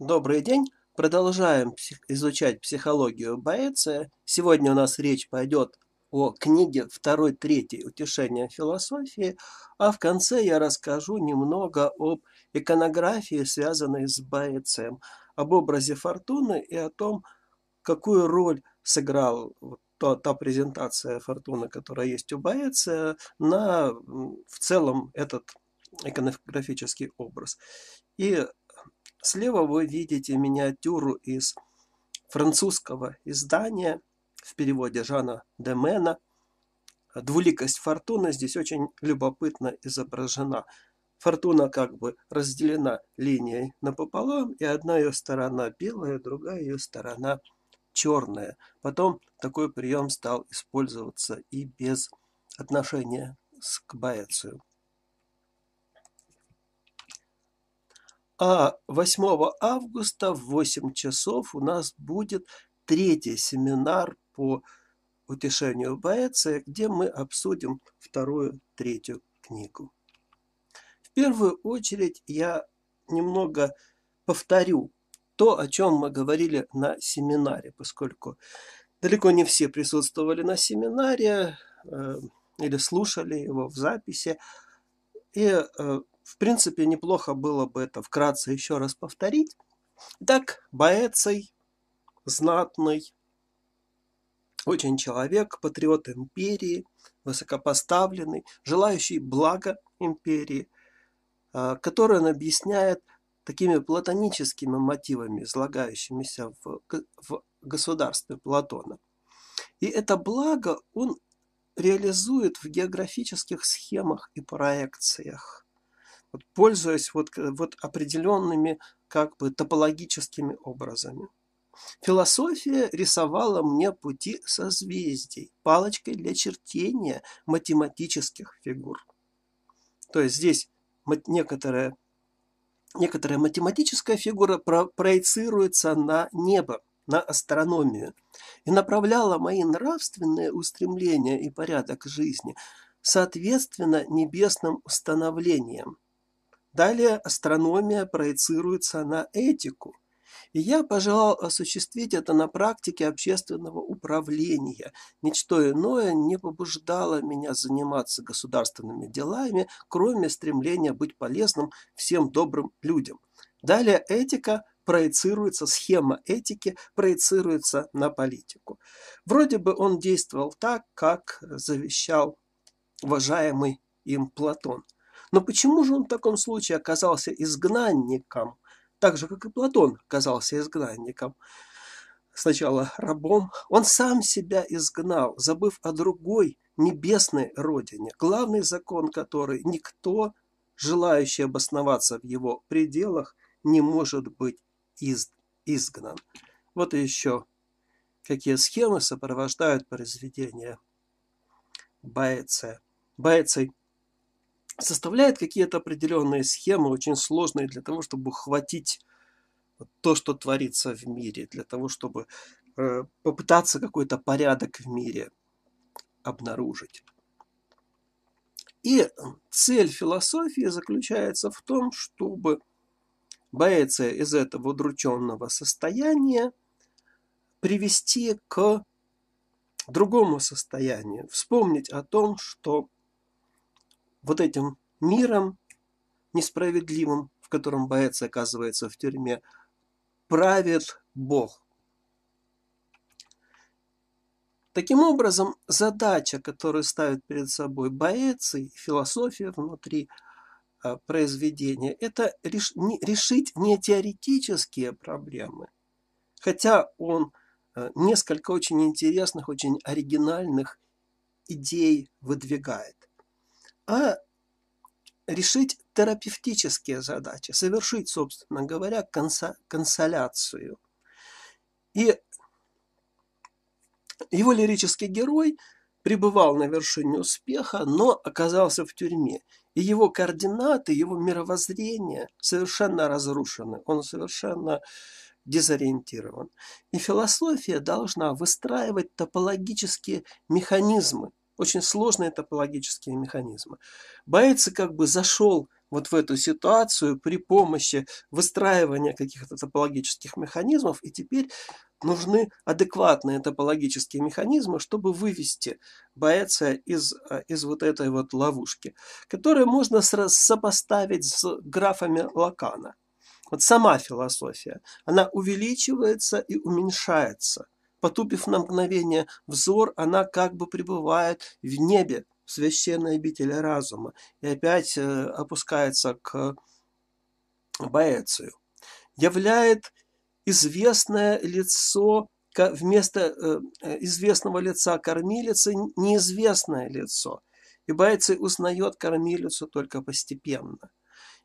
Добрый день. Продолжаем псих изучать психологию Боэция. Сегодня у нас речь пойдет о книге "Второй Третий «Утешение философии», а в конце я расскажу немного об иконографии, связанной с Боэцием, об образе Фортуны и о том, какую роль сыграл та, та презентация Фортуны, которая есть у Боэция, на в целом этот иконографический образ. И Слева вы видите миниатюру из французского издания в переводе Жана Демена. Двуликость фортуны здесь очень любопытно изображена. Фортуна как бы разделена линией напополам, и одна ее сторона белая, другая ее сторона черная. Потом такой прием стал использоваться и без отношения к Боэцию. А 8 августа в 8 часов у нас будет третий семинар по утешению Боэция, где мы обсудим вторую, третью книгу. В первую очередь я немного повторю то, о чем мы говорили на семинаре, поскольку далеко не все присутствовали на семинаре э, или слушали его в записи. И э, в принципе, неплохо было бы это вкратце еще раз повторить. Так, Боэций, знатный, очень человек, патриот империи, высокопоставленный, желающий блага империи, а, который он объясняет такими платоническими мотивами, излагающимися в, в государстве Платона. И это благо он реализует в географических схемах и проекциях вот, пользуясь вот, э, вот определенными как бы топологическими образами. Философия рисовала мне пути созвездий, палочкой для чертения математических фигур. То есть здесь некоторая, некоторая математическая фигура про, проецируется на небо, на астрономию, и направляла мои нравственные устремления и порядок жизни соответственно небесным установлениям, Далее астрономия проецируется на этику. И я пожелал осуществить это на практике общественного управления. Ничто иное не побуждало меня заниматься государственными делами, кроме стремления быть полезным всем добрым людям. Далее этика проецируется, схема этики проецируется на политику. Вроде бы он действовал так, как завещал уважаемый им Платон – но почему же он в таком случае оказался изгнанником, так же, как и Платон оказался изгнанником? Сначала рабом, он сам себя изгнал, забыв о другой небесной родине, главный закон которой никто, желающий обосноваться в его пределах, не может быть из, изгнан. Вот еще какие схемы сопровождают произведение Баэце. Баэций составляет какие-то определенные схемы, очень сложные для того, чтобы хватить то, что творится в мире, для того, чтобы э, попытаться какой-то порядок в мире обнаружить. И цель философии заключается в том, чтобы бояться из этого удрученного состояния привести к другому состоянию, вспомнить о том, что вот этим миром несправедливым, в котором боец оказывается в тюрьме, правит Бог. Таким образом, задача, которую ставит перед собой боец и философия внутри а, произведения, это решить не теоретические проблемы, хотя он а, несколько очень интересных, очень оригинальных идей выдвигает а решить терапевтические задачи, совершить, собственно говоря, консоляцию. И его лирический герой пребывал на вершине успеха, но оказался в тюрьме. И его координаты, его мировоззрение совершенно разрушены. Он совершенно дезориентирован. И философия должна выстраивать топологические механизмы очень сложные топологические механизмы. Боец как бы зашел вот в эту ситуацию при помощи выстраивания каких-то топологических механизмов, и теперь нужны адекватные топологические механизмы, чтобы вывести боэция из, а, из вот этой вот ловушки, которую можно сопоставить с графами Лакана. Вот сама философия, она увеличивается и уменьшается – Потупив на мгновение взор, она как бы пребывает в небе, в священной обители разума, и опять э, опускается к Боэцию. Являет известное лицо вместо э, э, известного лица кормилицы неизвестное лицо. И Боэций узнает кормилицу только постепенно.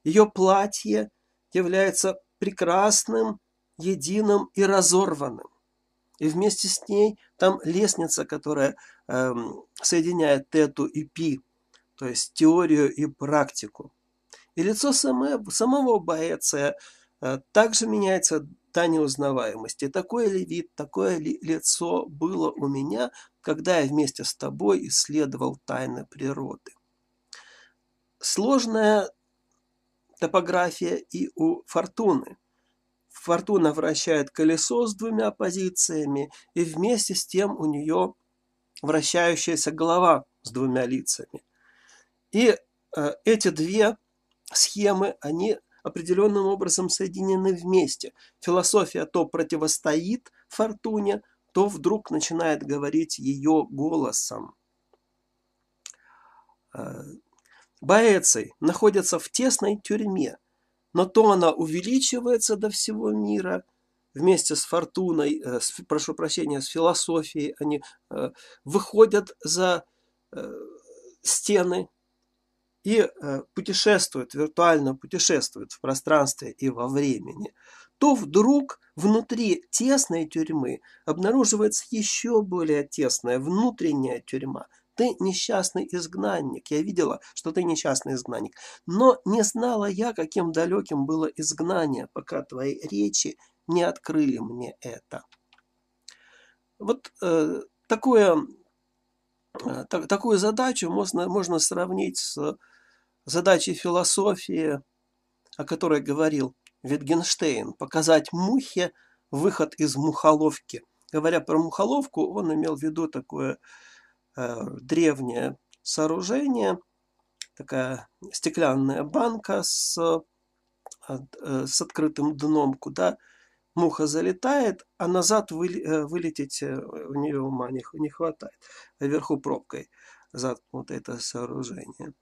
Ее платье является прекрасным, единым и разорванным. И вместе с ней там лестница, которая э, соединяет тету и пи, то есть теорию и практику. И лицо самое, самого боеца э, также меняется до неузнаваемости. Такое ли вид, такое ли лицо было у меня, когда я вместе с тобой исследовал тайны природы. Сложная топография и у Фортуны – Фортуна вращает колесо с двумя позициями, и вместе с тем у нее вращающаяся голова с двумя лицами. И э, эти две схемы, они определенным образом соединены вместе. Философия то противостоит фортуне, то вдруг начинает говорить ее голосом. Э, Боэций находится в тесной тюрьме, но то она увеличивается до всего мира вместе с фортуной, э, с, прошу прощения, с философией, они э, выходят за э, стены и э, путешествуют, виртуально путешествуют в пространстве и во времени, то вдруг внутри тесной тюрьмы обнаруживается еще более тесная внутренняя тюрьма – ты несчастный изгнанник. Я видела, что ты несчастный изгнанник. Но не знала я, каким далеким было изгнание, пока твои речи не открыли мне это. Вот э, такое, э, так, такую задачу можно, можно сравнить с задачей философии, о которой говорил Витгенштейн, показать мухе выход из мухоловки. Говоря про мухоловку, он имел в виду такое Э, древнее сооружение, такая стеклянная банка с, э, э, с открытым дном, куда муха залетает, а назад вы, вылететь у нее ума не, не хватает. Вверху пробкой заткнуто это сооружение.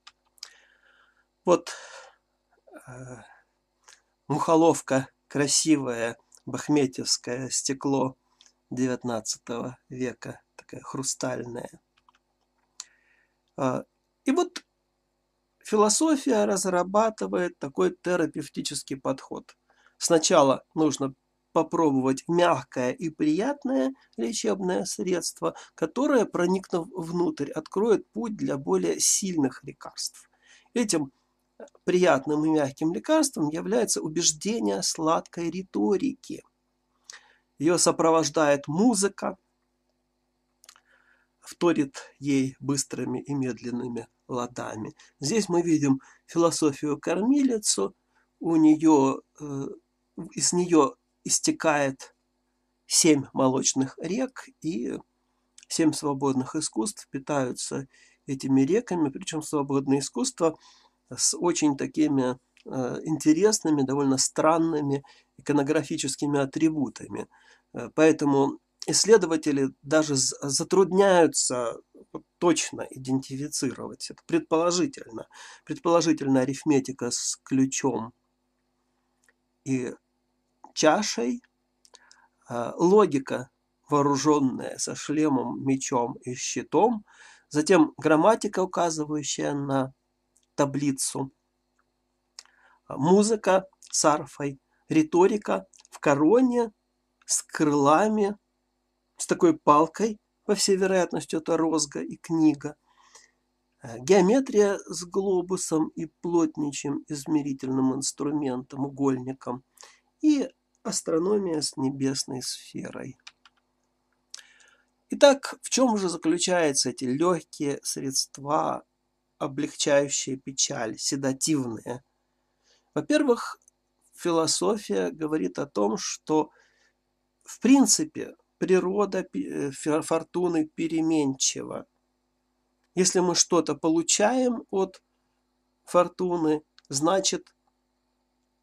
Вот э, мухоловка, красивое бахметьевское стекло 19 века, такая хрустальная. А, и вот философия разрабатывает такой терапевтический подход. Сначала нужно попробовать мягкое и приятное лечебное средство, которое, проникнув внутрь, откроет путь для более сильных лекарств. Этим э, приятным и мягким лекарством является убеждение сладкой риторики. Ее сопровождает музыка, вторит ей быстрыми и медленными ладами. Здесь мы видим философию кормилицу, у нее, э, из нее истекает семь молочных рек, и семь свободных искусств питаются этими реками, причем свободное искусство с очень такими э, интересными, довольно странными иконографическими атрибутами. Э, поэтому исследователи даже затрудняются точно идентифицировать. Это предположительно. Предположительная арифметика с ключом и чашей. А, логика, вооруженная со шлемом, мечом и щитом. Затем грамматика, указывающая на таблицу. А, музыка с арфой. Риторика в короне с крылами с такой палкой, по всей вероятности это розга и книга. Э, геометрия с глобусом и плотничьим измерительным инструментом, угольником. И астрономия с небесной сферой. Итак, в чем же заключаются эти легкие средства, облегчающие печаль, седативные? Во-первых, философия говорит о том, что в принципе природа э, фортуны переменчива. Если мы что-то получаем от фортуны, значит,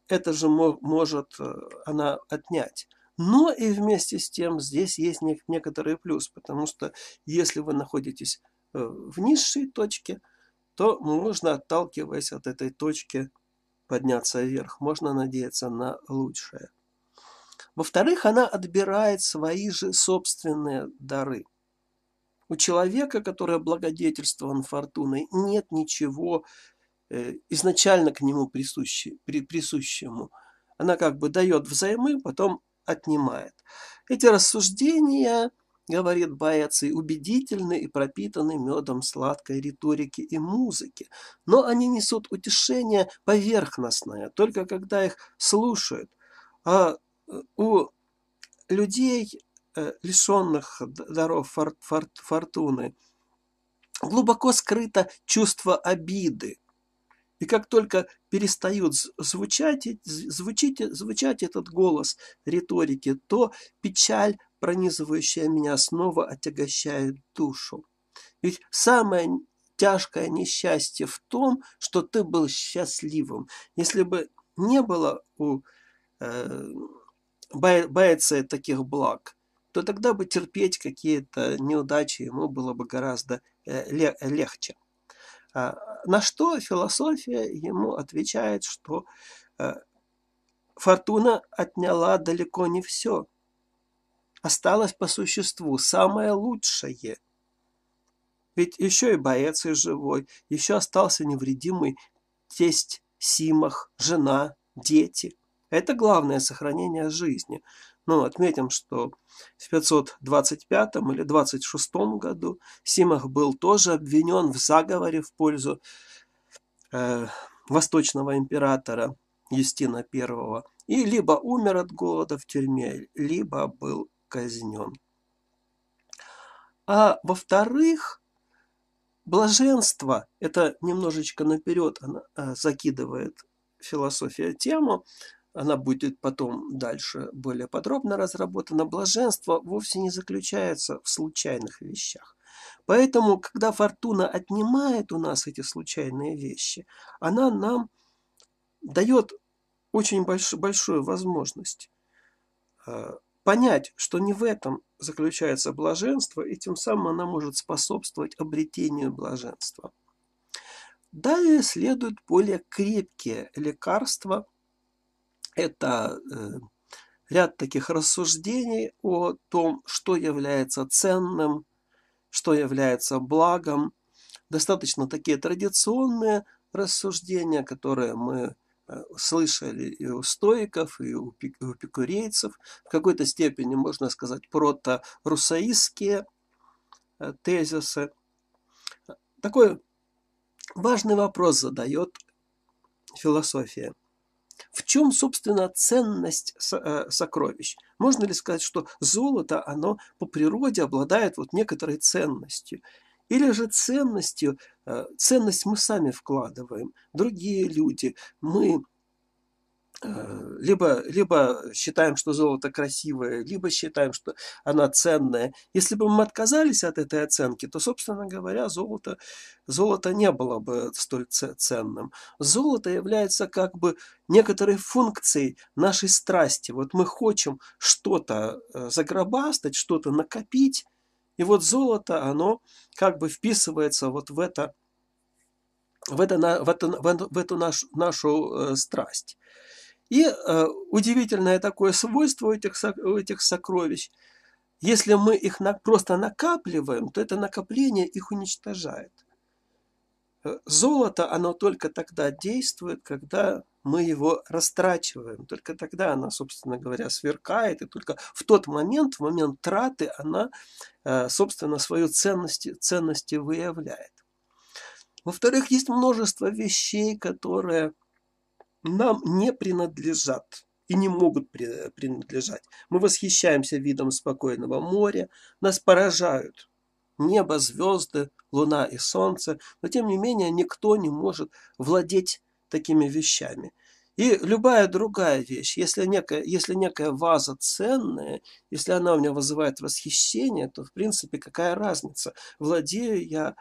это же может э, она отнять. Но и вместе с тем здесь есть некоторый плюс, потому что если вы находитесь э, в низшей точке, то можно, отталкиваясь от этой точки, подняться вверх. Можно надеяться на лучшее. Во-вторых, она отбирает свои же собственные дары. У человека, который облагодетельствован фортуной, нет ничего э, изначально к нему присуще, присущему. Она как бы дает взаймы, потом отнимает. Эти рассуждения, говорит Боэций, убедительны и пропитаны медом сладкой риторики и музыки. Но они несут утешение поверхностное, только когда их слушают. А у людей, э, лишенных даров фор фор фортуны, глубоко скрыто чувство обиды. И как только перестают звучать, э, звучить, э, звучать этот голос риторики, то печаль, пронизывающая меня, снова отягощает душу. Ведь самое тяжкое несчастье в том, что ты был счастливым. Если бы не было у э, боится таких благ, то тогда бы терпеть какие-то неудачи ему было бы гораздо э, легче. А, на что философия ему отвечает, что э, фортуна отняла далеко не все. Осталось по существу самое лучшее. Ведь еще и боец и живой, еще остался невредимый тесть Симах, жена, дети – это главное сохранение жизни. Но ну, отметим, что в 525 или 26 году Симах был тоже обвинен в заговоре в пользу э, восточного императора Юстина I и либо умер от голода в тюрьме, либо был казнен. А во-вторых, блаженство, это немножечко наперед она э, закидывает философия тему, она будет потом дальше более подробно разработана, блаженство вовсе не заключается в случайных вещах. Поэтому, когда фортуна отнимает у нас эти случайные вещи, она нам дает очень больш, большую возможность э, понять, что не в этом заключается блаженство, и тем самым она может способствовать обретению блаженства. Далее следуют более крепкие лекарства – это э, ряд таких рассуждений о том, что является ценным, что является благом. Достаточно такие традиционные рассуждения, которые мы э, слышали и у стоиков, и у пикурейцев. В какой-то степени, можно сказать, прото-русаистские э, тезисы. Такой важный вопрос задает философия. В чем, собственно, ценность э, сокровищ? Можно ли сказать, что золото, оно по природе обладает вот некоторой ценностью? Или же ценностью, э, ценность мы сами вкладываем, другие люди, мы Э, либо, либо считаем, что золото красивое, либо считаем, что она ценная. Если бы мы отказались от этой оценки, то, собственно говоря, золото, золото не было бы столь ценным. Золото является как бы некоторой функцией нашей страсти. Вот мы хотим что-то э, загробастать, что-то накопить, и вот золото, оно как бы вписывается вот в это, в, это, в, это, в эту нашу, нашу э, страсть. И э, удивительное такое свойство этих, этих сокровищ. Если мы их на, просто накапливаем, то это накопление их уничтожает. Э, золото, оно только тогда действует, когда мы его растрачиваем. Только тогда она, собственно говоря, сверкает. И только в тот момент, в момент траты, она, э, собственно, свою ценность, ценности выявляет. Во-вторых, есть множество вещей, которые нам не принадлежат и не могут э, принадлежать. Мы восхищаемся видом спокойного моря, нас поражают небо, звезды, луна и солнце, но тем не менее никто не может владеть такими вещами. И любая другая вещь, если некая, если некая ваза ценная, если она у меня вызывает восхищение, то в принципе какая разница, владею я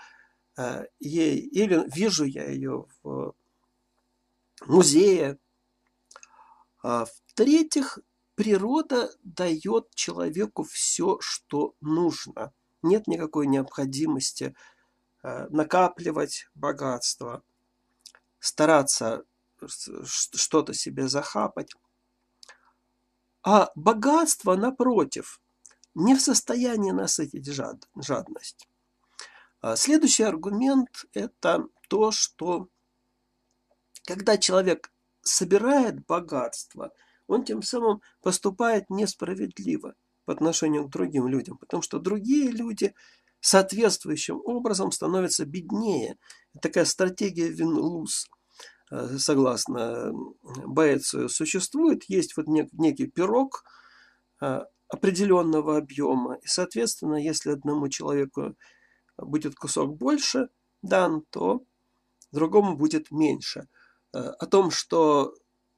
э, ей или вижу я ее в музея. А, в-третьих, природа дает человеку все, что нужно. Нет никакой необходимости а, накапливать богатство, стараться что-то себе захапать. А богатство, напротив, не в состоянии насытить жад, жадность. А следующий аргумент – это то, что когда человек собирает богатство, он тем самым поступает несправедливо по отношению к другим людям, потому что другие люди соответствующим образом становятся беднее. такая стратегия винлус, э, согласно Боэцию, существует. Есть вот некий пирог э, определенного объема. И, соответственно, если одному человеку будет кусок больше дан, то другому будет меньше – Э, о том, что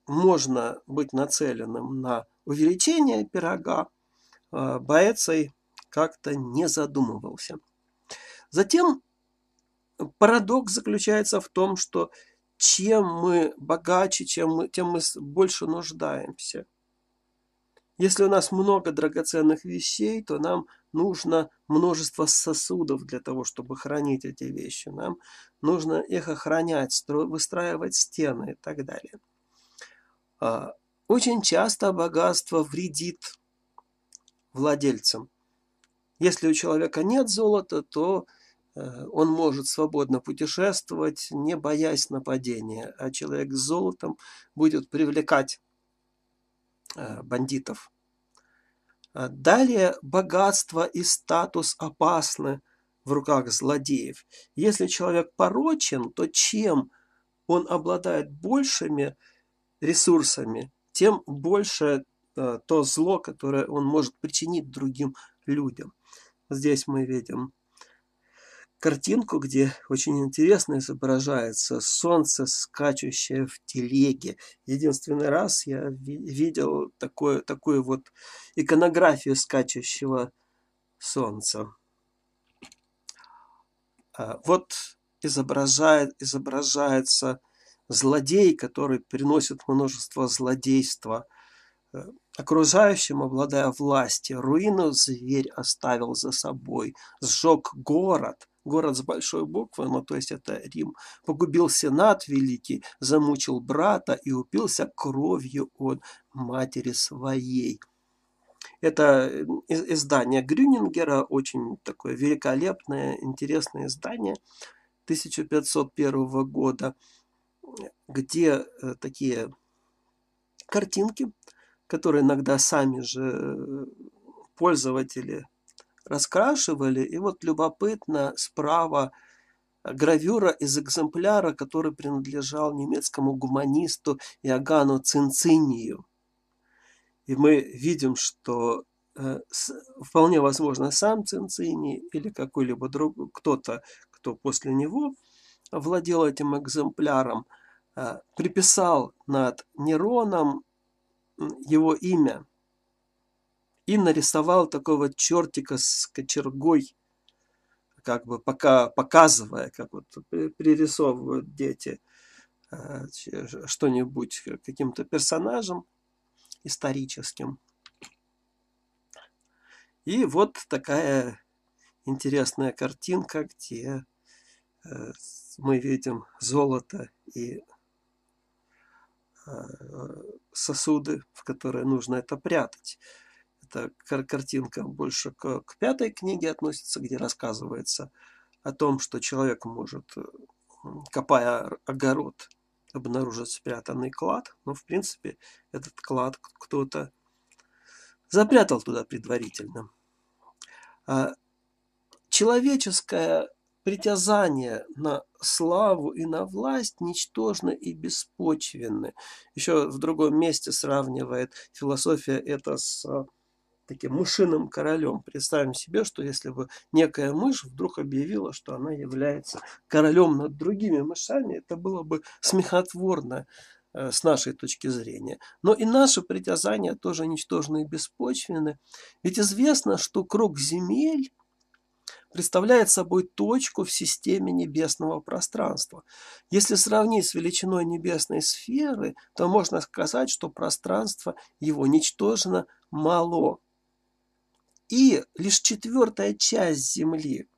можно быть нацеленным на увеличение пирога, э, Боэций как-то не задумывался. Затем парадокс заключается в том, что чем мы богаче, чем мы, тем мы больше нуждаемся. Если у нас много драгоценных вещей, то нам нужно множество сосудов для того, чтобы хранить эти вещи. Нам нужно их охранять, стро... выстраивать стены и так далее. А, очень часто богатство вредит владельцам. Если у человека нет золота, то э, он может свободно путешествовать, не боясь нападения, а человек с золотом будет привлекать э, бандитов. А далее богатство и статус опасны в руках злодеев. Если человек порочен, то чем он обладает большими ресурсами, тем больше э, то зло, которое он может причинить другим людям. Здесь мы видим картинку, где очень интересно изображается солнце, скачущее в телеге. Единственный раз я видел такое, такую вот иконографию скачущего солнца. А, вот изображает, изображается злодей, который приносит множество злодейства. Э, Окружающим, обладая властью, руину зверь оставил за собой, сжег город, город с большой буквы, ну то есть это Рим, погубил сенат великий, замучил брата и упился кровью от матери своей. Это э, издание Грюнингера, очень такое великолепное, интересное издание 1501 года, где э, такие картинки которые иногда сами же пользователи раскрашивали. И вот любопытно справа гравюра из экземпляра, который принадлежал немецкому гуманисту Иоганну Цинцинию. И мы видим, что э, вполне возможно сам Цинцини или какой-либо другой, кто-то, кто после него владел этим экземпляром, э, приписал над Нероном его имя и нарисовал такого чертика с кочергой, как бы пока показывая, как вот пририсовывают дети э, что-нибудь каким-то персонажем историческим. И вот такая интересная картинка, где э, мы видим золото и Э, сосуды, в которые нужно это прятать. Эта картинка больше к, к пятой книге относится, где рассказывается о том, что человек может, э, копая огород, обнаружить спрятанный клад. Но, в принципе, этот клад кто-то запрятал туда предварительно. А человеческая притязания на славу и на власть ничтожны и беспочвенны. Еще в другом месте сравнивает философия это с а, таким мышиным королем. Представим себе, что если бы некая мышь вдруг объявила, что она является королем над другими мышами, это было бы смехотворно э, с нашей точки зрения. Но и наши притязания тоже ничтожны и беспочвенны, Ведь известно, что круг земель представляет собой точку в системе небесного пространства. Если сравнить с величиной небесной сферы, то можно сказать, что пространство его ничтожно мало. И лишь четвертая часть Земли,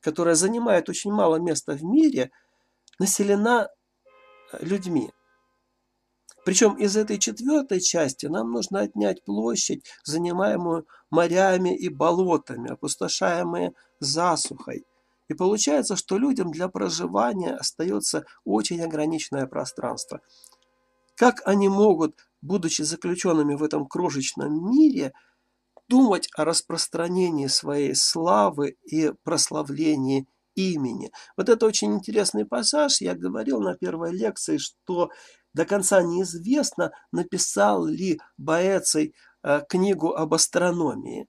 которая занимает очень мало места в мире, населена людьми. Причем из этой четвертой части нам нужно отнять площадь, занимаемую морями и болотами, опустошаемые засухой. И получается, что людям для проживания остается очень ограниченное пространство. Как они могут, будучи заключенными в этом крошечном мире, думать о распространении своей славы и прославлении имени. Вот это очень интересный пассаж. Я говорил на первой лекции, что до конца неизвестно, написал ли Боэций э, книгу об астрономии.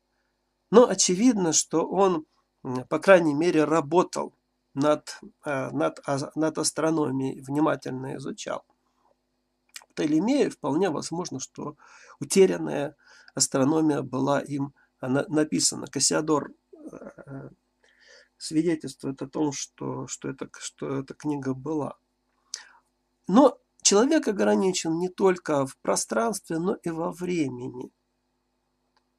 Но очевидно, что он, по крайней мере, работал над, э, над, а, над астрономией, внимательно изучал. Птолемея вполне возможно, что утерянная астрономия была им э, написана. Кассиодор свидетельствует о том, что, что, это, что эта книга была. Но Человек ограничен не только в пространстве, но и во времени.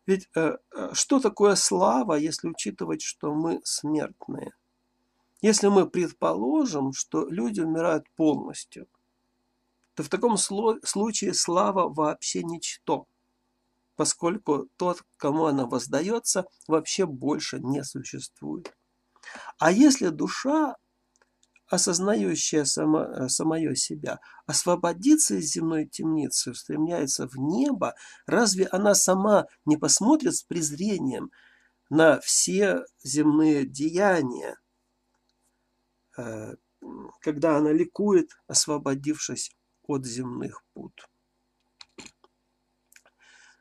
Ведь э, э, что такое слава, если учитывать, что мы смертные? Если мы предположим, что люди умирают полностью, то в таком случае слава вообще ничто, поскольку тот, кому она воздается, вообще больше не существует. А если душа осознающее само, э, самое себя, освободиться из земной темницы, устремляется в небо, разве она сама не посмотрит с презрением на все земные деяния, э, когда она ликует, освободившись от земных пут?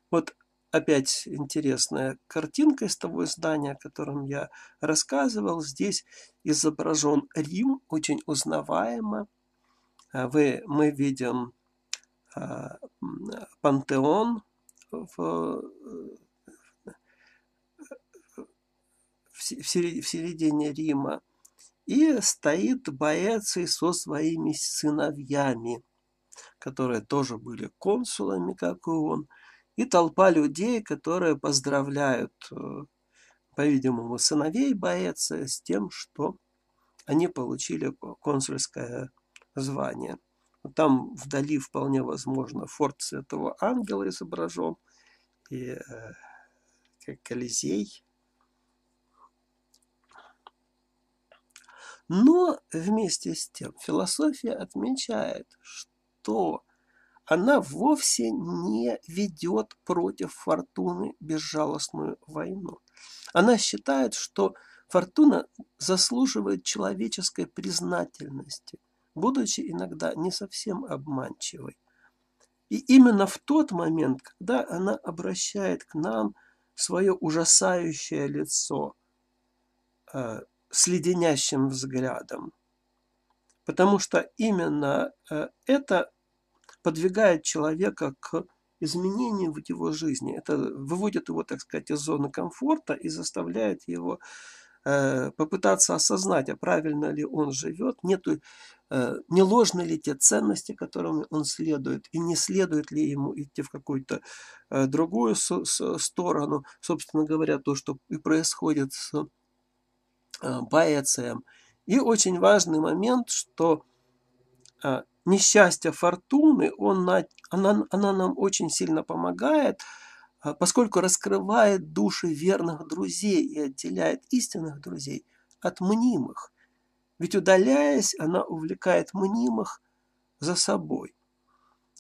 Вот опять интересная картинка из того издания, о котором я рассказывал. Здесь изображен Рим, очень узнаваемо. А, вы, мы видим а, пантеон в, э, в середине Рима. И стоит Боэций со своими сыновьями, которые тоже были консулами, как и он и толпа людей, которые поздравляют, э, по-видимому, сыновей боятся с тем, что они получили консульское звание. Там вдали вполне возможно форт Святого Ангела изображен, и э, Колизей. Но вместе с тем философия отмечает, что она вовсе не ведет против Фортуны безжалостную войну. Она считает, что Фортуна заслуживает человеческой признательности, будучи иногда не совсем обманчивой. И именно в тот момент, когда она обращает к нам свое ужасающее лицо э, с леденящим взглядом, потому что именно э, это подвигает человека к изменению в его жизни. Это выводит его, так сказать, из зоны комфорта и заставляет его э, попытаться осознать, а правильно ли он живет, нету, э, не ложны ли те ценности, которыми он следует, и не следует ли ему идти в какую-то э, другую сторону. Собственно говоря, то, что и происходит с Боэцием. И очень важный момент, что несчастья фортуны, он, она, она нам очень сильно помогает, а, поскольку раскрывает души верных друзей и отделяет истинных друзей от мнимых. Ведь удаляясь, она увлекает мнимых за собой.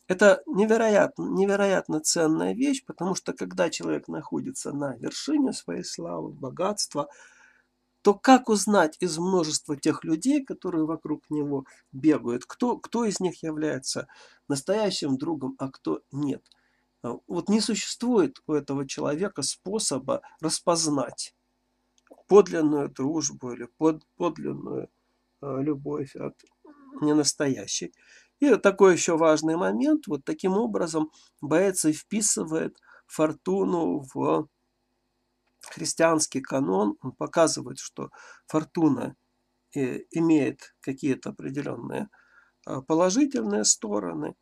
Это невероятно, невероятно ценная вещь, потому что когда человек находится на вершине своей славы, богатства, то как узнать из множества тех людей, которые вокруг него бегают, кто, кто из них является настоящим другом, а кто нет? А, вот не существует у этого человека способа распознать подлинную дружбу или под, подлинную а, любовь от ненастоящей. И такой еще важный момент, вот таким образом Боэций вписывает фортуну в христианский канон, он показывает, что фортуна э, имеет какие-то определенные а, положительные стороны.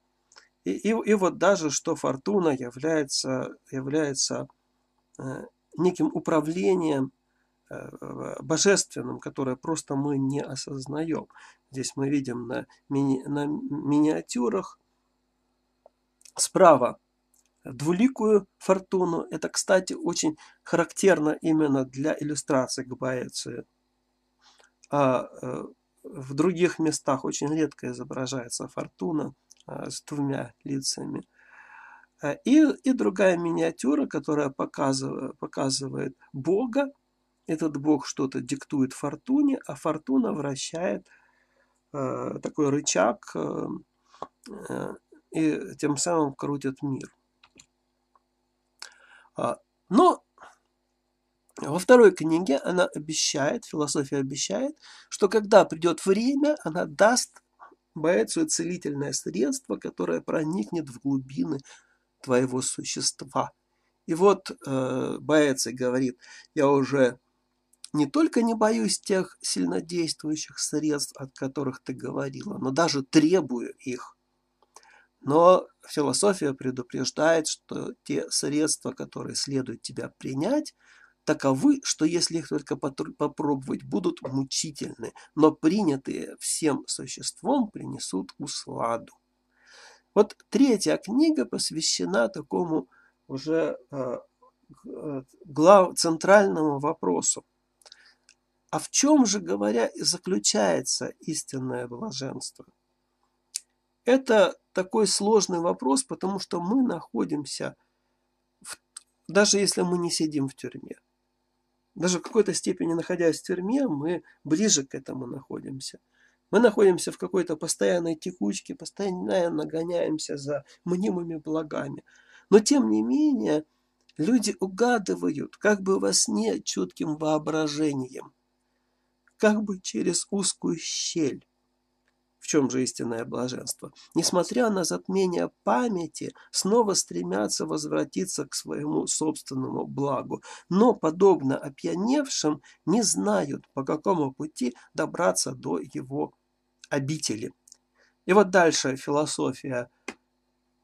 И, и, и вот даже, что фортуна является, является э, неким управлением э, божественным, которое просто мы не осознаем. Здесь мы видим на, мини, на миниатюрах справа двуликую фортуну. Это, кстати, очень характерно именно для иллюстрации к поэции. А э, в других местах очень редко изображается фортуна а, с двумя лицами. А, и, и другая миниатюра, которая показывает, показывает Бога. Этот Бог что-то диктует фортуне, а фортуна вращает э, такой рычаг э, и тем самым крутит мир. А, но во второй книге она обещает, философия обещает, что когда придет время, она даст Боэцию целительное средство, которое проникнет в глубины твоего существа. И вот э, Боэций говорит, я уже не только не боюсь тех сильнодействующих средств, от которых ты говорила, но даже требую их. Но Философия предупреждает, что те средства, которые следует тебя принять, таковы, что если их только попробовать, будут мучительны, но принятые всем существом принесут усладу. Вот третья книга посвящена такому уже э, э, глав, центральному вопросу. А в чем же, говоря, заключается истинное блаженство? Это такой сложный вопрос, потому что мы находимся, в, даже если мы не сидим в тюрьме, даже в какой-то степени находясь в тюрьме, мы ближе к этому находимся. Мы находимся в какой-то постоянной текучке, постоянно нагоняемся за мнимыми благами. Но тем не менее, люди угадывают, как бы во сне чутким воображением, как бы через узкую щель в чем же истинное блаженство? Несмотря на затмение памяти, снова стремятся возвратиться к своему собственному благу, но, подобно опьяневшим, не знают, по какому пути добраться до его обители. И вот дальше философия,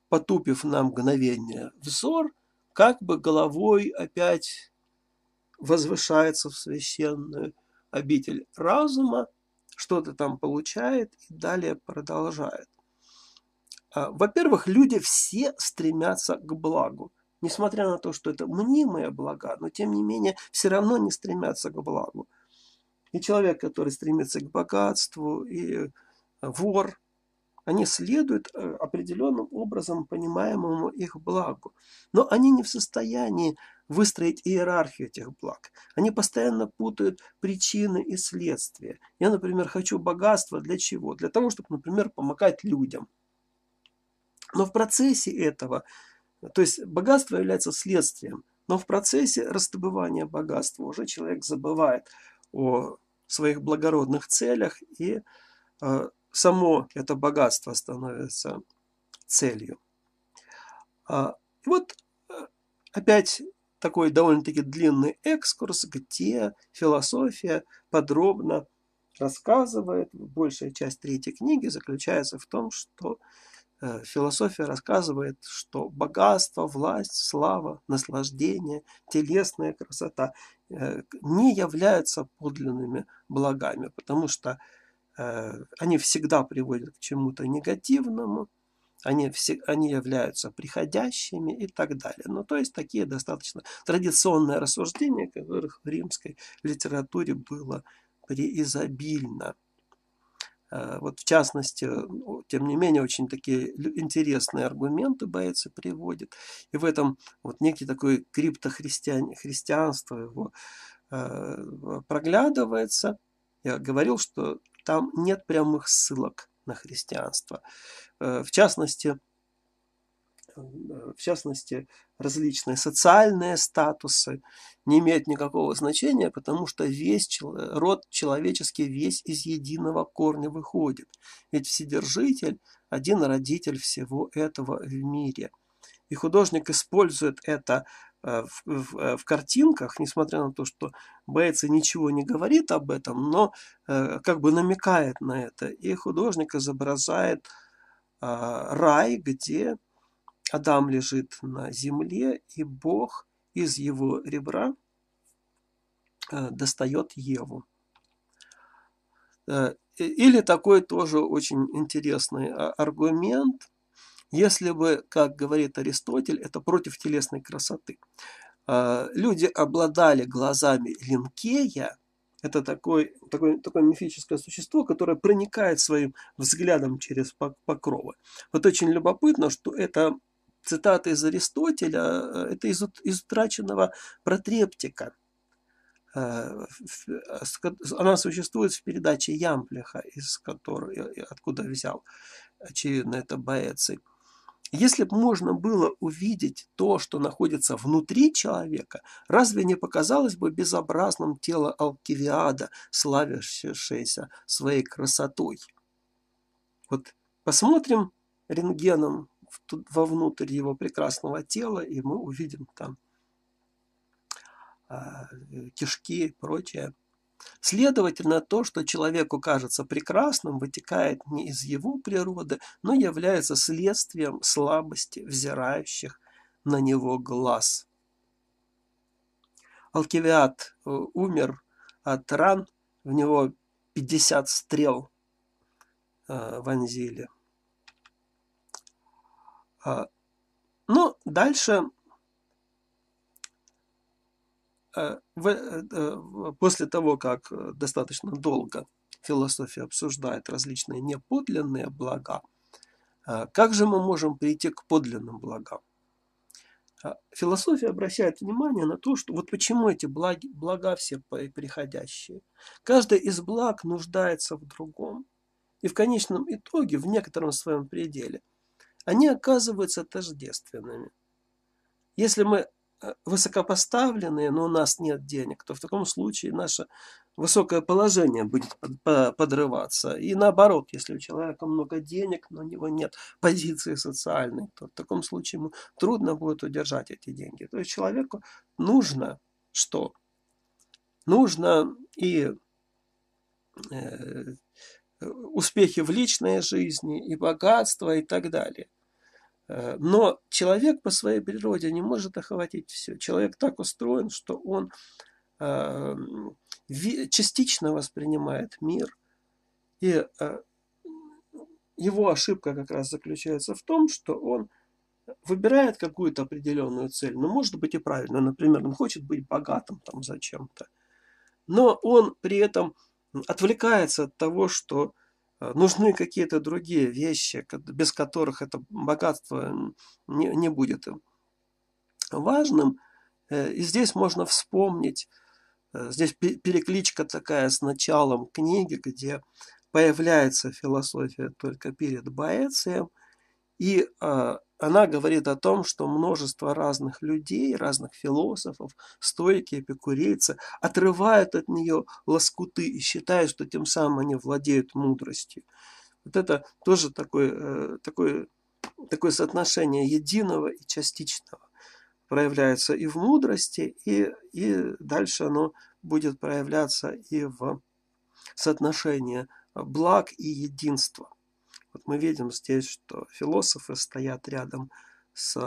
потупив на мгновение взор, как бы головой опять возвышается в священную обитель разума, что-то там получает и далее продолжает. А, во-первых, люди все стремятся к благу. Несмотря на то, что это мнимые блага, но тем не менее все равно не стремятся к благу. И человек, который стремится к богатству, и э, вор, они следуют э, определенным образом понимаемому их благу. Но они не в состоянии выстроить иерархию этих благ. Они постоянно путают причины и следствия. Я, например, хочу богатства для чего? Для того, чтобы, например, помогать людям. Но в процессе этого, то есть богатство является следствием, но в процессе раздобывания богатства уже человек забывает о своих благородных целях, и э, само это богатство становится целью. А, и вот э, опять такой довольно-таки длинный экскурс, где философия подробно рассказывает. Большая часть третьей книги заключается в том, что э, философия рассказывает, что богатство, власть, слава, наслаждение, телесная красота э, не являются подлинными благами, потому что э, они всегда приводят к чему-то негативному, они, все, они являются приходящими и так далее. Ну, то есть такие достаточно традиционные рассуждения, которых в римской литературе было преизобильно. Э, вот в частности, тем не менее, очень такие интересные аргументы Бейтса приводит. И в этом вот некий такой криптохристианство его э, проглядывается. Я говорил, что там нет прямых ссылок на христианство. Э, в частности, э, в частности, различные социальные статусы не имеют никакого значения, потому что весь род человеческий весь из единого корня выходит. Ведь Вседержитель – один родитель всего этого в мире. И художник использует это Э, в, в, э, в картинках, несмотря на то, что Бейтса ничего не говорит об этом, но э, как бы намекает на это. И художник изображает э, а, рай, где Адам лежит на земле, и Бог из его ребра э, достает Еву. Э, или такой тоже очень интересный а, аргумент – если бы, как говорит Аристотель, это против телесной красоты. А, люди обладали глазами линкея, это такой, такой, такое мифическое существо, которое проникает своим взглядом через покровы. Вот очень любопытно, что это цитата из Аристотеля, э, это из, из утраченного протрептика. Э, она существует в передаче Ямплиха, из которой, э, откуда взял, очевидно, это Боэций. Если бы можно было увидеть то, что находится внутри человека, разве не показалось бы безобразным тело Алкивиада, славившееся своей красотой? Вот посмотрим рентгеном вовнутрь его прекрасного тела, и мы увидим там а, кишки и прочее. Следовательно, то, что человеку кажется прекрасным, вытекает не из его природы, но является следствием слабости взирающих на него глаз. Алкивиад э, умер от ран, в него 50 стрел э, вонзили. А, ну, дальше Э, э, э, после того, как достаточно долго философия обсуждает различные неподлинные блага, как же мы можем прийти к подлинным благам? Философия обращает внимание на то, что вот почему эти благи, блага все приходящие. Каждый из благ нуждается в другом. И в конечном итоге, в некотором своем пределе, они оказываются тождественными. Если мы высокопоставленные, но у нас нет денег, то в таком случае наше высокое положение будет подрываться. И наоборот, если у человека много денег, но у него нет позиции социальной, то в таком случае ему трудно будет удержать эти деньги. То есть человеку нужно что? Нужно и э, успехи в личной жизни, и богатство, и так далее. Э, но человек по своей природе не может охватить все. Человек так устроен, что он э, частично воспринимает мир. И э, его ошибка как раз заключается в том, что он выбирает какую-то определенную цель, но ну, может быть и правильно, например, он хочет быть богатым там зачем-то, но он при этом отвлекается от того, что Э, нужны какие-то другие вещи, без которых это богатство не, не будет важным. Э, и здесь можно вспомнить, э, здесь перекличка такая с началом книги, где появляется философия только перед Боэцием, и а, она говорит о том, что множество разных людей, разных философов, стойки, эпикурейцы отрывают от нее лоскуты и считают, что тем самым они владеют мудростью. Вот это тоже такое, э, такое, такое соотношение единого и частичного проявляется и в мудрости, и, и дальше оно будет проявляться и в соотношении благ и единства. Вот мы видим здесь, что философы стоят рядом с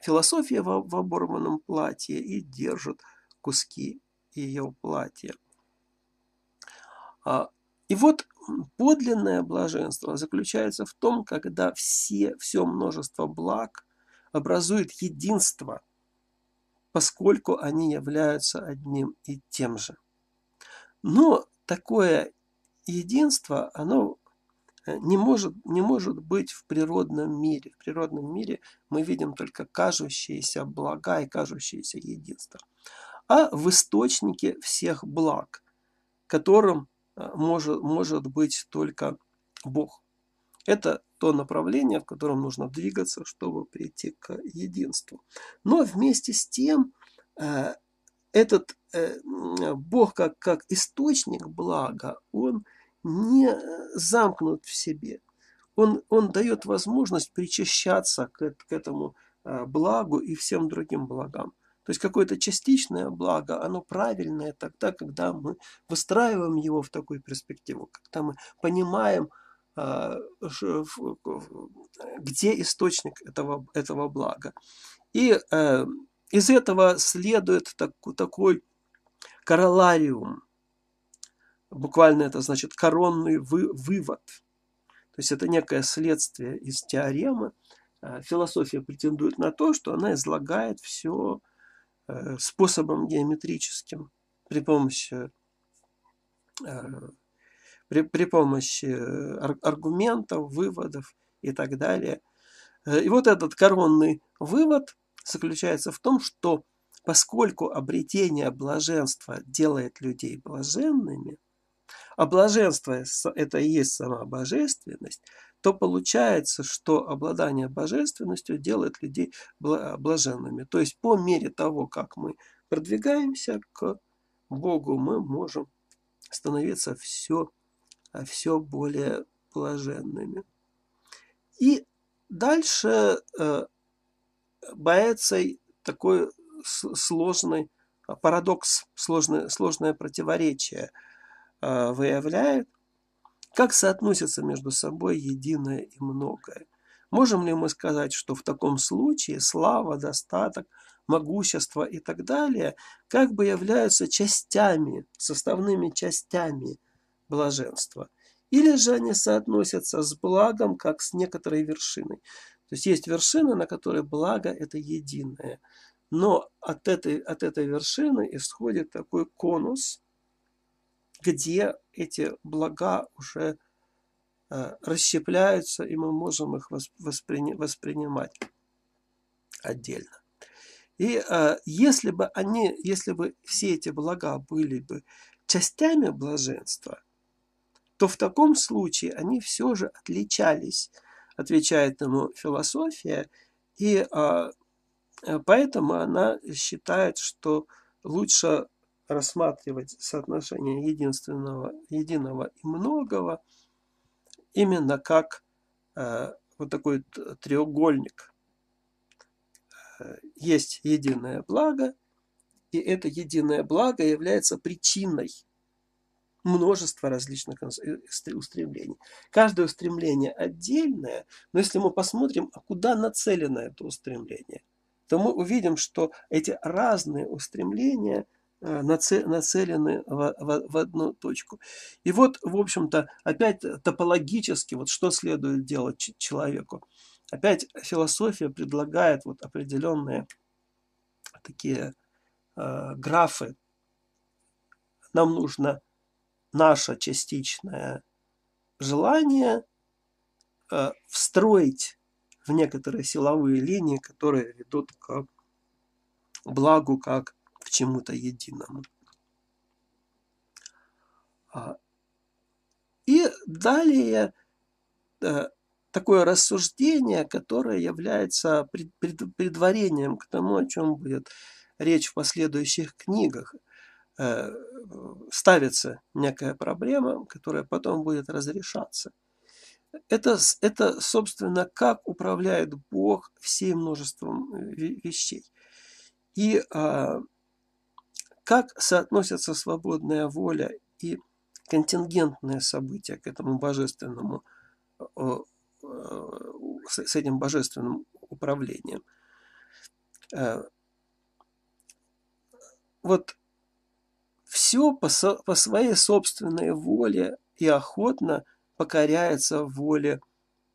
философией в оборванном платье и держат куски ее платья. А, и вот подлинное блаженство заключается в том, когда все, все множество благ образует единство, поскольку они являются одним и тем же. Но такое единство, оно Э, не может, не может быть в природном мире. В природном мире мы видим только кажущиеся блага и кажущееся единство. А в источнике всех благ, которым э, может, может быть только Бог. Это то направление, в котором нужно двигаться, чтобы прийти к единству. Но вместе с тем э, этот Бог как, как источник блага, он – не э, замкнут в себе. Он, он дает возможность причащаться к, к этому э, благу и всем другим благам. То есть какое-то частичное благо, оно правильное тогда, когда мы выстраиваем его в такую перспективу, когда мы понимаем, э, где источник этого, этого блага. И из этого следует так, такой королариум, буквально это значит коронный вы, вывод. То есть это некое следствие из теоремы. А, философия претендует на то, что она излагает все э, способом геометрическим при помощи, э, при, при помощи э, аргументов, выводов и так далее. И вот этот коронный вывод заключается в том, что поскольку обретение блаженства делает людей блаженными – а блаженство – это и есть сама божественность, то получается, что обладание божественностью делает людей а, блаженными. То есть по мере того, как мы продвигаемся к Богу, мы можем становиться все, а, все более блаженными. И дальше э, такой сложный а, парадокс, сложное, сложное противоречие – а, выявляет, как соотносятся между собой единое и многое. Можем ли мы сказать, что в таком случае слава, достаток, могущество и так далее как бы являются частями, составными частями блаженства? Или же они соотносятся с благом, как с некоторой вершиной? То есть есть вершина, на которой благо – это единое. Но от этой, от этой вершины исходит такой конус – где эти блага уже э, расщепляются, и мы можем их воспри... воспринимать отдельно. И э, если бы они, если бы все эти блага были бы частями блаженства, то в таком случае они все же отличались, отвечает ему философия, и э, э поэтому она считает, что лучше рассматривать соотношение единственного, единого и многого именно как э, вот такой треугольник. Э, есть единое благо, и это единое благо является причиной множества различных э, устремлений. Каждое устремление отдельное, но если мы посмотрим, а куда нацелено это устремление, то мы увидим, что эти разные устремления – Э, нацелены в одну точку. И вот, в общем-то, опять топологически, вот что следует делать человеку. Опять философия предлагает вот определенные такие э, графы. Нам нужно наше частичное желание э, встроить в некоторые силовые линии, которые ведут к благу, как к чему-то единому. А, и далее э, такое рассуждение, которое является предварением к тому, о чем будет речь в последующих книгах. Э, ставится некая проблема, которая потом будет разрешаться. Это, это, собственно, как управляет Бог всем множеством э, вещей. И а, как соотносятся свободная воля и контингентные события к этому божественному, э, э, с этим божественным управлением. Э, вот все по, со, по своей собственной воле и охотно покоряется воле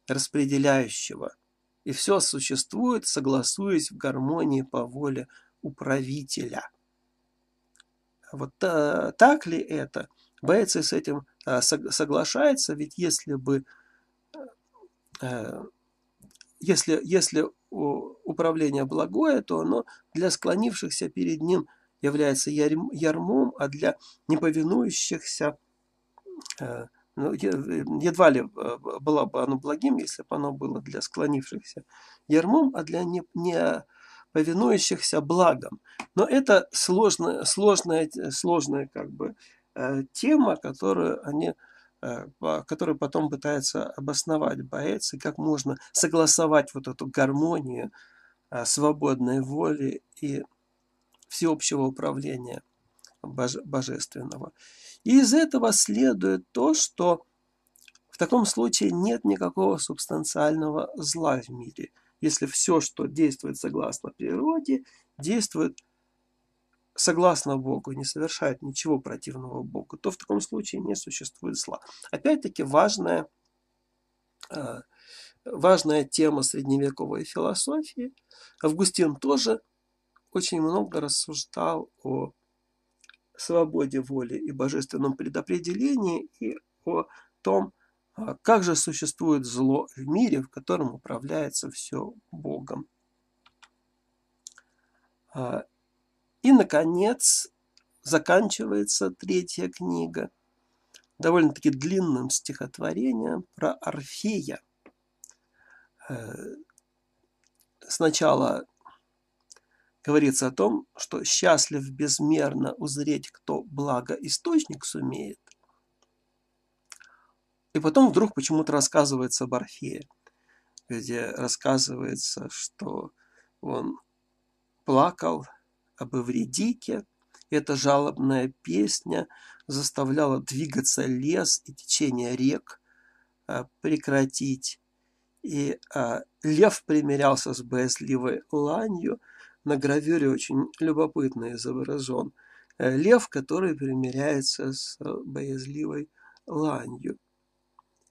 распределяющего. И все существует, согласуясь в гармонии по воле управителя – вот а, так ли это? Бейцы с этим а, соглашается, ведь если бы э, если, если управление благое, то оно для склонившихся перед ним является ярмом, а для неповинующихся ну, едва ли было бы оно благим, если бы оно было для склонившихся ярмом, а для не, не повинующихся благом. Но это сложная, сложная, сложная как бы, э, тема, которую они э, который потом пытается обосновать боец, и как можно согласовать вот эту гармонию э, свободной воли и всеобщего управления божественного. И из этого следует то, что в таком случае нет никакого субстанциального зла в мире – если все, что действует согласно природе, действует согласно Богу, не совершает ничего противного Богу, то в таком случае не существует зла. Опять-таки важная, а, важная тема средневековой философии. Августин тоже очень много рассуждал о свободе воли и божественном предопределении и о том, а как же существует зло в мире, в котором управляется все Богом? А, и, наконец, заканчивается третья книга довольно-таки длинным стихотворением про Орфея. Э, сначала говорится о том, что счастлив безмерно узреть, кто благо источник сумеет, и потом вдруг почему-то рассказывается об Орфее, где рассказывается, что он плакал об Эвредике. Эта жалобная песня заставляла двигаться лес и течение рек а, прекратить. И а, лев примирялся с боязливой ланью. На гравюре очень любопытно изображен э, лев, который примиряется с боязливой ланью.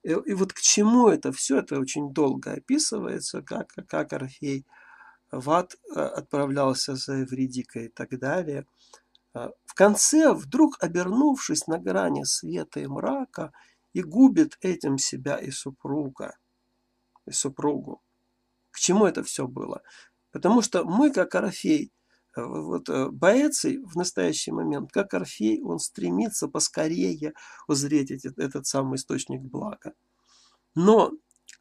И, э, и вот к чему это все, это очень долго описывается, как, как Орфей в ад э, отправлялся за Эвредикой и так далее. Э, в конце, вдруг обернувшись на грани света и мрака, и губит этим себя и супруга, и супругу. К чему это все было? Потому что мы, как Орфей, вот э, Боэций в настоящий момент, как Орфей, он стремится поскорее узреть этот, этот самый источник блага. Но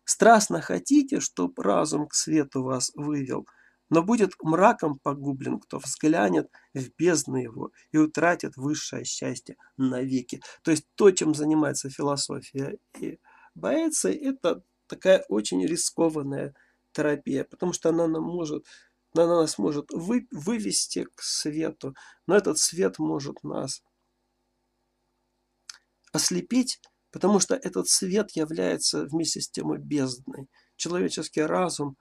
страстно хотите, чтоб разум к свету вас вывел, но будет мраком погублен, кто взглянет в бездну его и утратит высшее счастье навеки. То есть то, чем занимается философия и Боэций, это такая очень рискованная терапия, потому что она нам может она нас может вы, вывести к свету, но этот свет может нас ослепить, потому что этот свет является вместе с тем и бездной. Человеческий разум,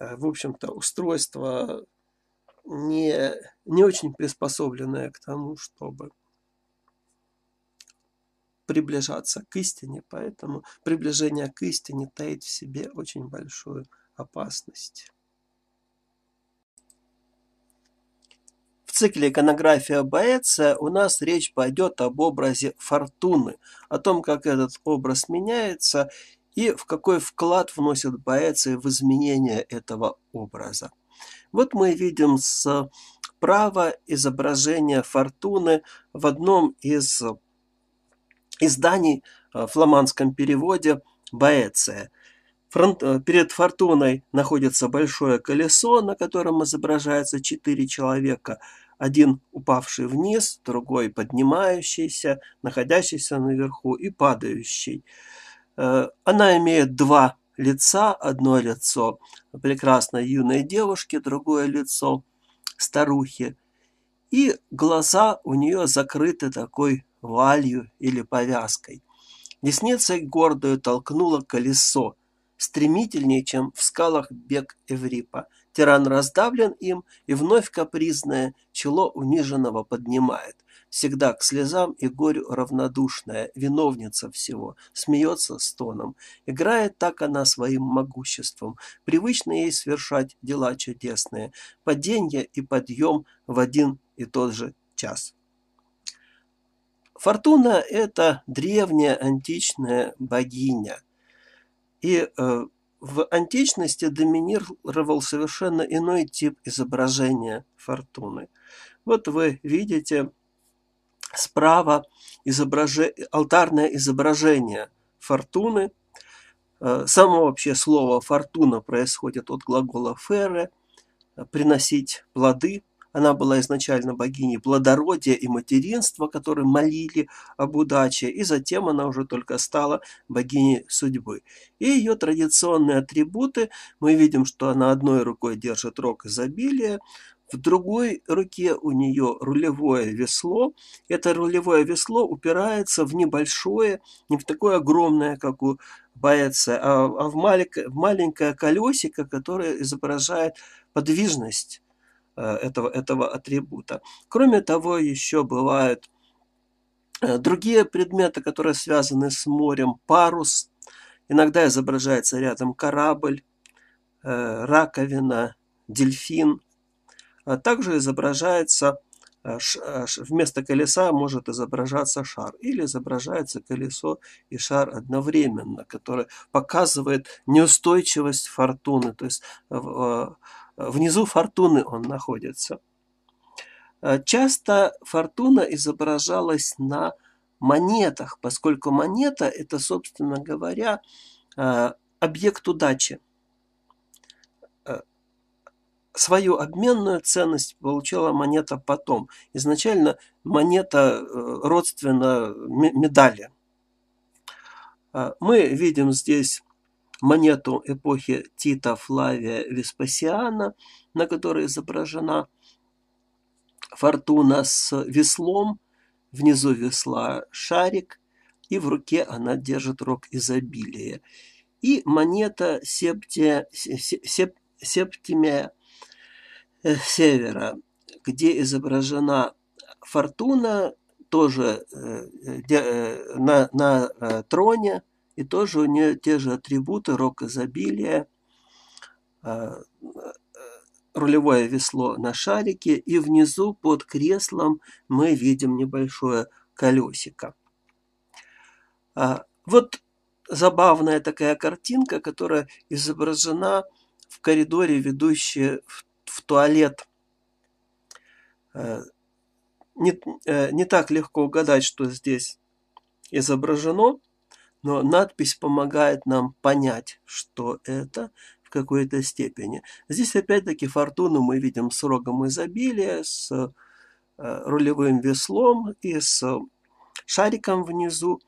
э, в общем-то, устройство не, не очень приспособленное к тому, чтобы приближаться к истине, поэтому приближение к истине таит в себе очень большую опасность. цикле «Иконография Боэция» у нас речь пойдет об образе фортуны, о том, как этот образ меняется и в какой вклад вносит Боэция в изменение этого образа. Вот мы видим справа изображение фортуны в одном из изданий в фламандском переводе «Боэция». перед фортуной находится большое колесо, на котором изображается четыре человека – один упавший вниз, другой поднимающийся, находящийся наверху и падающий. Э, она имеет два лица, одно лицо прекрасной юной девушки, другое лицо старухи. И глаза у нее закрыты такой валью или повязкой. Десницей гордую толкнуло колесо, стремительнее, чем в скалах бег Эврипа. Тиран раздавлен им, и вновь капризное чело униженного поднимает. Всегда к слезам и горю равнодушная, виновница всего, смеется с тоном. Играет так она своим могуществом, привычно ей совершать дела чудесные, падение и подъем в один и тот же час. Фортуна – это древняя античная богиня. И э, в античности доминировал совершенно иной тип изображения фортуны. Вот вы видите справа изображе... алтарное изображение фортуны. Э, само вообще слово «фортуна» происходит от глагола «ферре» – «приносить плоды», она была изначально богиней плодородия и материнства, которые молили об удаче, и затем она уже только стала богиней судьбы. И ее традиционные атрибуты, мы видим, что она одной рукой держит рог изобилия, в другой руке у нее рулевое весло. Это рулевое весло упирается в небольшое, не в такое огромное, как у бояца, а в маленькое колесико, которое изображает подвижность Э, этого, этого атрибута. Кроме того, еще бывают э, другие предметы, которые связаны с морем. Парус. Иногда изображается рядом корабль, э, раковина, дельфин. А также изображается вместо колеса может изображаться шар или изображается колесо и шар одновременно, которое показывает неустойчивость фортуны, то есть внизу фортуны он находится. Э, часто фортуна изображалась на монетах, поскольку монета – это, собственно говоря, э, объект удачи. Э, свою обменную ценность получила монета потом. Изначально монета родственна медали. Мы видим здесь монету эпохи Тита Флавия Веспасиана, на которой изображена фортуна с веслом, внизу весла шарик, и в руке она держит рог изобилия. И монета Септия, сеп, Септимия э, Севера, где изображена фортуна, тоже э, э, на, на троне, и тоже у нее те же атрибуты, рок изобилия, а, рулевое весло на шарике, и внизу под креслом мы видим небольшое колесико. А, вот забавная такая картинка, которая изображена в коридоре, ведущей в, туалет. А, не, э, не так легко угадать, что здесь изображено. Но надпись помогает нам понять, что это в какой-то степени. Здесь опять-таки фортуну мы видим с рогом изобилия, с э, рулевым веслом и с шариком внизу.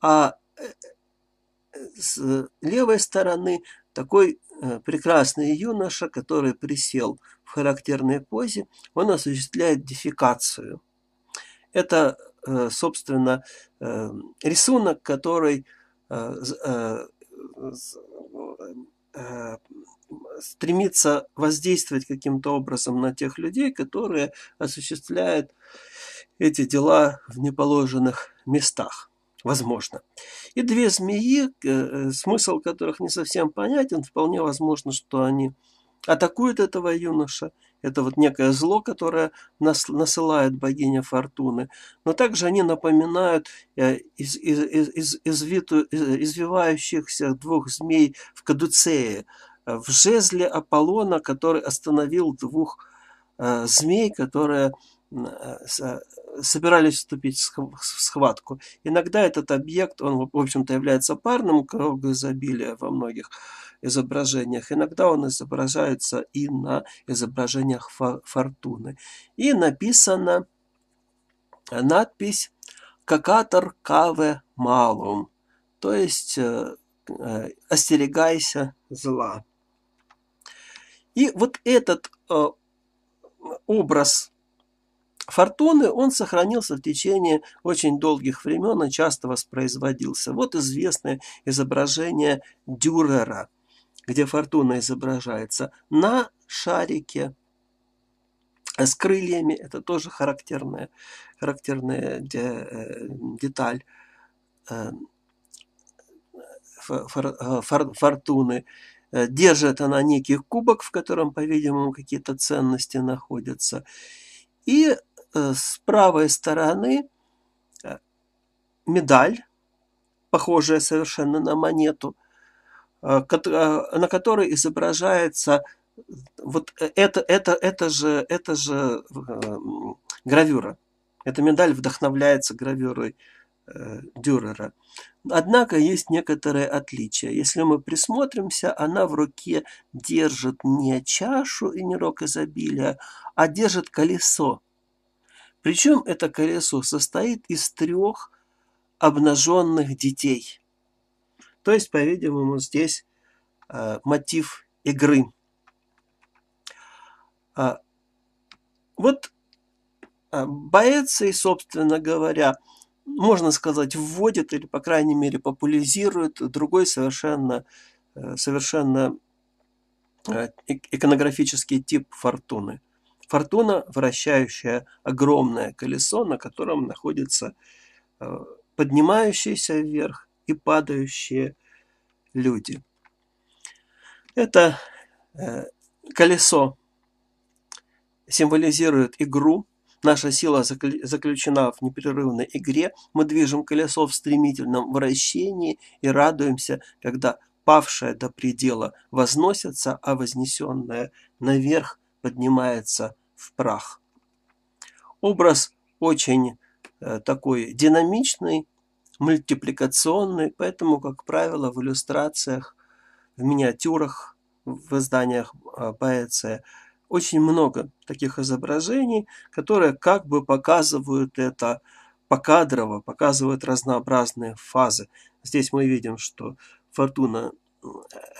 А э, с левой стороны такой э, прекрасный юноша, который присел в характерной позе, он осуществляет дефикацию. Это, собственно, рисунок, который Э, э, э, стремится воздействовать каким-то образом на тех людей, которые осуществляют эти дела в неположенных местах. Возможно. И две змеи, смысл которых не совсем понятен, вполне возможно, что они атакуют этого юноша это вот некое зло, которое нас, насылает богиня Фортуны. Но также они напоминают из, из, из, из, извиту, из, извивающихся двух змей в Кадуцее, в жезле Аполлона, который остановил двух э, змей, которые собирались вступить в схватку. Иногда этот объект, он, в общем-то, является парным, круг изобилия во многих изображениях. Иногда он изображается и на изображениях фортуны. И написана надпись «Какатор каве малум», то есть э, э, «Остерегайся зла». И вот этот э, образ Фортуны, он сохранился в течение очень долгих времен и часто воспроизводился. Вот известное изображение Дюрера – где фортуна изображается на шарике а с крыльями. Это тоже характерная, характерная де, э, деталь э, э, фортуны. Держит она некий кубок, в котором, по-видимому, какие-то ценности находятся. И с правой стороны медаль, похожая совершенно на монету, Э, э, на которой изображается э, вот это, это, это же, это же гравюра. Эта медаль вдохновляется гравюрой Дюрера. Однако есть некоторые отличия. Если мы присмотримся, она в руке держит не чашу и не рог изобилия, а держит колесо. Причем это колесо состоит из трех обнаженных детей. То есть, по-видимому, здесь э, мотив игры. А, вот а, Боэций, собственно говоря, можно сказать, вводит или, по крайней мере, популяризирует другой совершенно, э, совершенно э, э, иконографический тип фортуны. Фортуна, вращающая огромное колесо, на котором находится поднимающийся вверх и падающие люди. Это э, колесо символизирует игру. Наша сила заключена в непрерывной игре. Мы движем колесо в стремительном вращении и радуемся, когда павшее до предела возносится, а вознесенное наверх поднимается в прах. Образ очень э, такой динамичный, мультипликационный, поэтому, как правило, в иллюстрациях, в миниатюрах, в изданиях а, поэция очень много таких изображений, которые как бы показывают это покадрово, показывают разнообразные фазы. Здесь мы видим, что Фортуна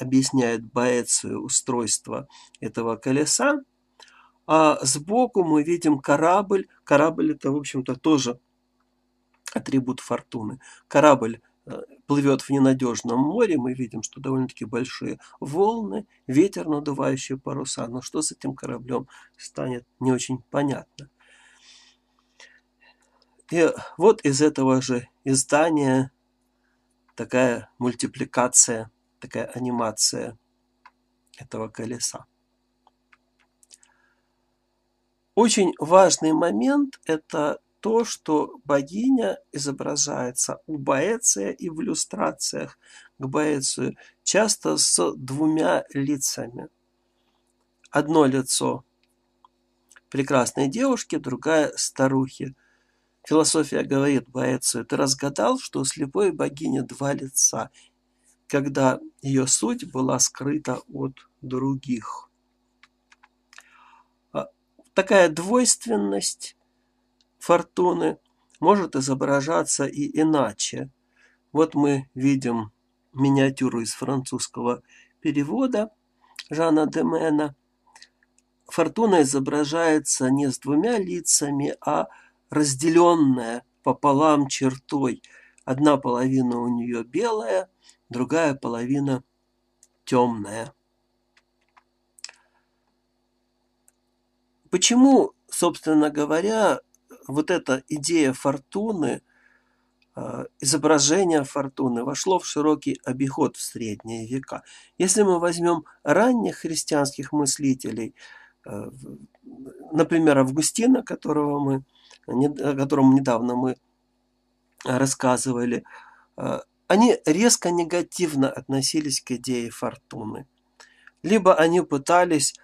объясняет Боэцию устройство этого колеса, а сбоку мы видим корабль. Корабль это, в общем-то, тоже атрибут фортуны. Корабль э, плывет в ненадежном море, мы видим, что довольно-таки большие волны, ветер, надувающий паруса, но что с этим кораблем станет, не очень понятно. И вот из этого же издания такая мультипликация, такая анимация этого колеса. Очень важный момент – это то, что богиня изображается у Боэция и в иллюстрациях к Боэцию часто с двумя лицами. Одно лицо прекрасной девушки, другая старухи. Философия говорит Боэцию, ты разгадал, что у слепой богини два лица, когда ее суть была скрыта от других. А, такая двойственность фортуны может изображаться и иначе. Вот мы видим миниатюру из французского перевода Жана Демена. Фортуна изображается не с двумя лицами, а разделенная пополам чертой. Одна половина у нее белая, другая половина темная. Почему, собственно говоря, вот эта идея фортуны, э, изображение фортуны вошло в широкий обиход в средние века. Если мы возьмем ранних христианских мыслителей, э, например, Августина, которого мы, о котором недавно мы рассказывали, э, они резко негативно относились к идее фортуны. Либо они пытались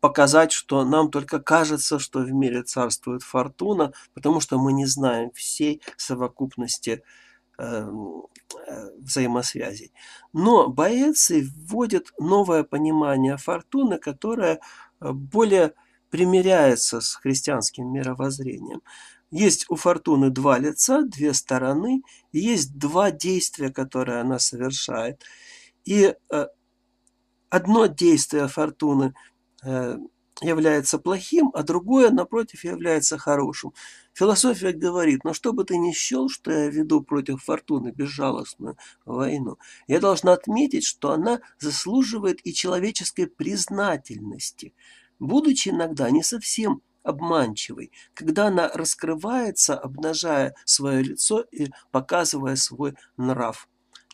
показать, что нам только кажется, что в мире царствует фортуна, потому что мы не знаем всей совокупности эм, э, взаимосвязей. Но Боэций вводит новое понимание фортуны, которое э, более примиряется с христианским мировоззрением. Есть у фортуны два лица, две стороны, и есть два действия, которые она совершает. И э, одно действие фортуны Э, является плохим, а другое, напротив, является хорошим. Философия говорит, но «Ну, чтобы ты не счел, что я веду против фортуны безжалостную войну, я должна отметить, что она заслуживает и человеческой признательности, будучи иногда не совсем обманчивой, когда она раскрывается, обнажая свое лицо и показывая свой нрав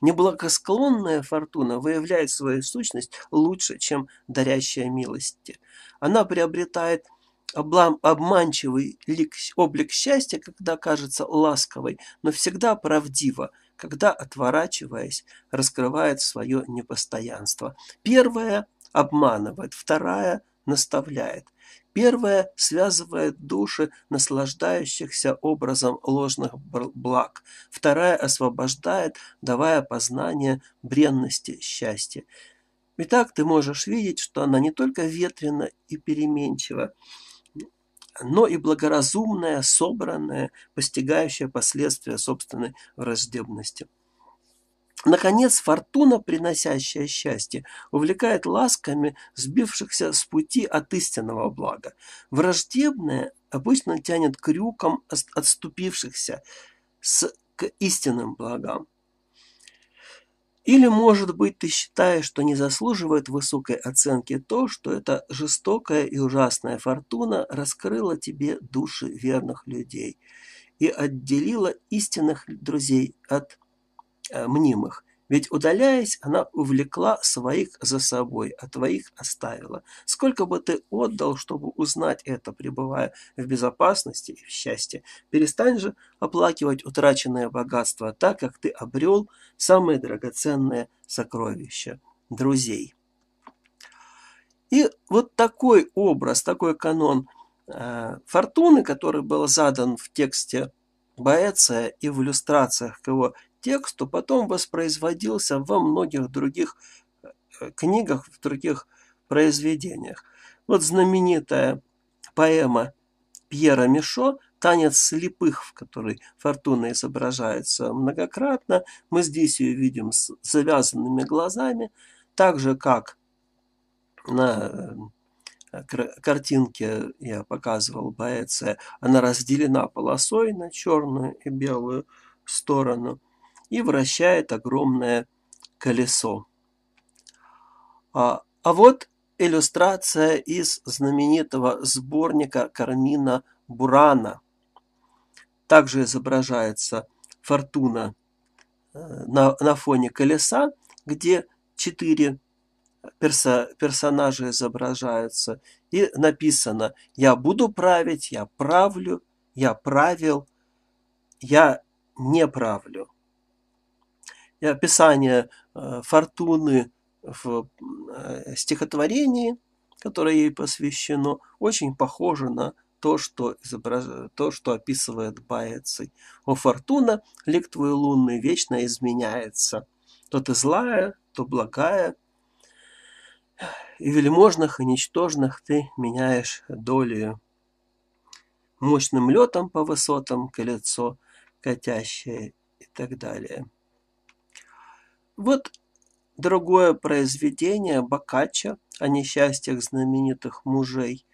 Неблагосклонная фортуна выявляет свою сущность лучше, чем дарящая милости. Она приобретает облам, обманчивый лик, облик счастья, когда кажется ласковой, но всегда правдиво, когда, отворачиваясь, раскрывает свое непостоянство. Первая обманывает, вторая наставляет. Первое связывает души, наслаждающихся образом ложных благ. Второе освобождает, давая познание бренности счастья. Итак, ты можешь видеть, что она не только ветрена и переменчива, но и благоразумная, собранная, постигающая последствия собственной враждебности. Наконец, фортуна, приносящая счастье, увлекает ласками сбившихся с пути от истинного блага. Враждебное обычно тянет крюком отступившихся с, к истинным благам. Или, может быть, ты считаешь, что не заслуживает высокой оценки то, что эта жестокая и ужасная фортуна раскрыла тебе души верных людей и отделила истинных друзей от Э, мнимых. Ведь, удаляясь, она увлекла своих за собой, а твоих оставила. Сколько бы ты отдал, чтобы узнать это, пребывая в безопасности и в счастье? Перестань же оплакивать утраченное богатство, так как ты обрел самое драгоценное сокровище – друзей. И вот такой образ, такой канон э, фортуны, который был задан в тексте Боэция и в иллюстрациях к его тексту потом воспроизводился во многих других э, книгах, в других произведениях. Вот знаменитая поэма Пьера Мишо «Танец слепых», в которой Фортуна изображается многократно. Мы здесь ее видим с завязанными глазами, так же, как на э, картинке я показывал Боэция, она разделена полосой на черную и белую сторону и вращает огромное колесо. А, а вот иллюстрация из знаменитого сборника Кармина Бурана. Также изображается фортуна э, на, на фоне колеса, где четыре перса, персонажа изображаются. И написано «Я буду править, я правлю, я правил, я не правлю» и описание э, фортуны в э, стихотворении, которое ей посвящено, очень похоже на то, что, изображ... то, что описывает Баэций. «О, фортуна, лик твой лунный, вечно изменяется. То ты злая, то благая, и вельможных, и ничтожных ты меняешь долю Мощным летом по высотам колецо катящее и так далее. Вот другое произведение Боккаччо о несчастьях знаменитых мужей,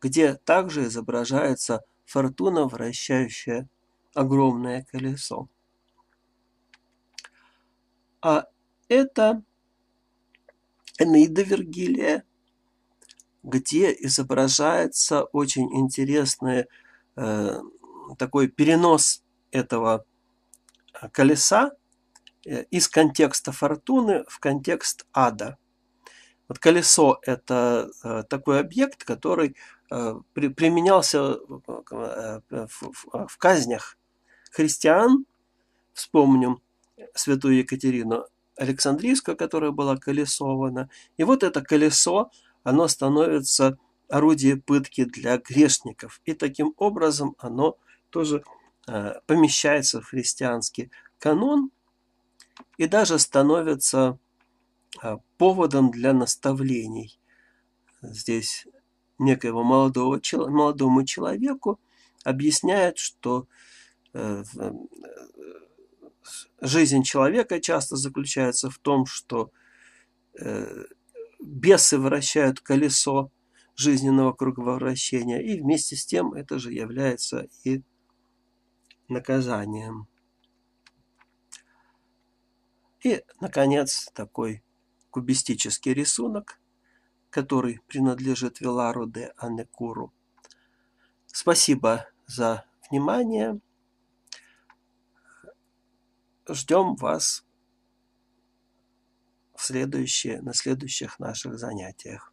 где также изображается фортуна, вращающая огромное колесо. А это Энеида Вергилия, где изображается очень интересный э, такой перенос этого э, колеса Э, из контекста фортуны в контекст ада. Вот колесо – это э, такой объект, который э, применялся в казнях христиан. Вспомним святую Екатерину Александрийскую, которая была колесована. И вот это колесо, оно становится орудие пытки для грешников. И таким образом оно тоже помещается в христианский канон – и даже становятся а, поводом для наставлений. Здесь некоего молодого, молодому человеку объясняет, что э, э, жизнь человека часто заключается в том, что э, бесы вращают колесо жизненного круговращения, и вместе с тем это же является и наказанием. И, наконец, такой кубистический рисунок, который принадлежит Вилару де Анекуру. Спасибо за внимание. Ждем вас в следующие, на следующих наших занятиях.